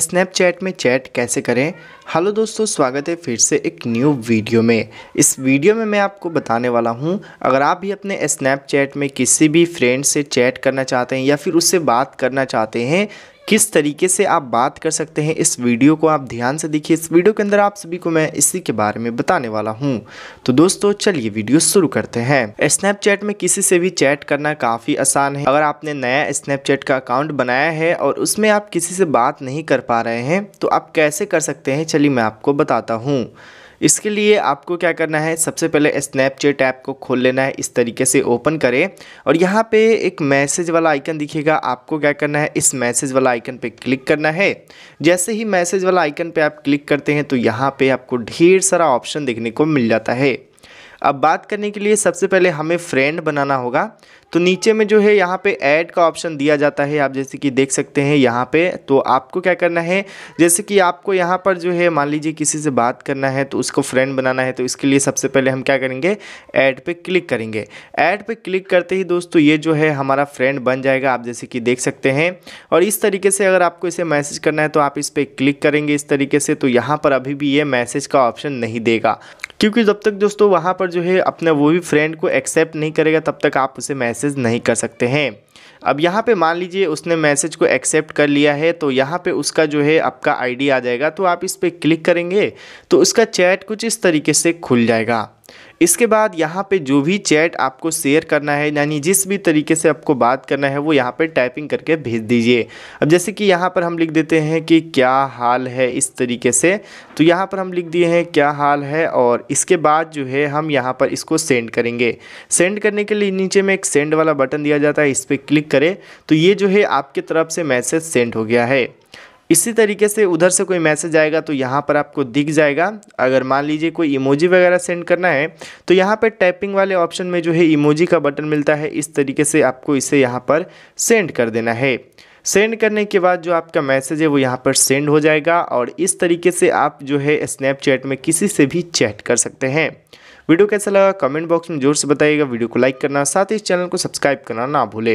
Snapchat में chat कैसे करें हेलो दोस्तों स्वागत है फिर से एक न्यू वीडियो में इस वीडियो में मैं आपको बताने वाला हूं अगर आप भी अपने स्नैपचैट में किसी भी फ्रेंड से चैट करना चाहते हैं या फिर उससे बात करना चाहते हैं किस तरीके से आप बात कर सकते हैं इस वीडियो को आप ध्यान से देखिए इस वीडियो के अंदर आप सभी को मैं इसी के बारे में बताने वाला हूँ तो दोस्तों चलिए वीडियो शुरू करते हैं स्नैपचैट में किसी से भी चैट करना काफ़ी आसान है अगर आपने नया स्नैपचैट का अकाउंट बनाया है और उसमें आप किसी से बात नहीं कर पा रहे हैं तो आप कैसे कर सकते हैं चलिए मैं आपको बताता हूँ इसके लिए आपको क्या करना है सबसे पहले स्नैपचैट ऐप को खोल लेना है इस तरीके से ओपन करें और यहाँ पे एक मैसेज वाला आइकन दिखेगा आपको क्या करना है इस मैसेज वाला आइकन पे क्लिक करना है जैसे ही मैसेज वाला आइकन पे आप क्लिक करते हैं तो यहाँ पे आपको ढेर सारा ऑप्शन देखने को मिल जाता है अब बात करने के लिए सबसे पहले हमें फ्रेंड बनाना होगा तो नीचे में जो है यहाँ पे ऐड का ऑप्शन दिया जाता है आप जैसे कि देख सकते हैं यहाँ पे तो आपको क्या करना है जैसे कि आपको यहाँ पर जो है मान लीजिए किसी से बात करना है तो उसको फ्रेंड बनाना है तो इसके लिए सबसे पहले हम क्या करेंगे ऐड पे क्लिक करेंगे ऐड पे क्लिक करते ही दोस्तों ये जो है हमारा फ्रेंड बन जाएगा आप जैसे कि देख सकते हैं और इस तरीके से अगर आपको इसे मैसेज करना है तो आप इस पर क्लिक करेंगे इस तरीके से तो यहाँ पर अभी भी ये मैसेज का ऑप्शन नहीं देगा क्योंकि जब तक दोस्तों वहाँ पर जो है अपना वो भी फ्रेंड को एक्सेप्ट नहीं करेगा तब तक आप उसे मैसेज नहीं कर सकते हैं अब यहाँ पे मान लीजिए उसने मैसेज को एक्सेप्ट कर लिया है तो यहाँ पे उसका जो है आपका आईडी आ जाएगा तो आप इस पर क्लिक करेंगे तो उसका चैट कुछ इस तरीके से खुल जाएगा इसके बाद यहाँ पे जो भी चैट आपको शेयर करना है यानी जिस भी तरीके से आपको बात करना है वो यहाँ पे टाइपिंग करके भेज दीजिए अब जैसे कि यहाँ पर हम लिख देते हैं कि क्या हाल है इस तरीके से तो यहाँ पर हम लिख दिए हैं क्या हाल है और इसके बाद जो है हम यहाँ पर इसको सेंड करेंगे सेंड करने के लिए नीचे में एक सेंड वाला बटन दिया जाता है इस पर क्लिक करें तो ये जो है आपके तरफ से मैसेज सेंड हो गया है इसी तरीके से उधर से कोई मैसेज आएगा तो यहाँ पर आपको दिख जाएगा अगर मान लीजिए कोई इमोजी वगैरह सेंड करना है तो यहाँ पर टाइपिंग वाले ऑप्शन में जो है इमोजी का बटन मिलता है इस तरीके से आपको इसे यहाँ पर सेंड कर देना है सेंड करने के बाद जो आपका मैसेज है वो यहाँ पर सेंड हो जाएगा और इस तरीके से आप जो है स्नैपचैट में किसी से भी चैट कर सकते हैं वीडियो कैसा लगा कमेंट बॉक्स में जोर से बताइएगा वीडियो को लाइक करना साथ ही इस चैनल को सब्सक्राइब करना ना भूलें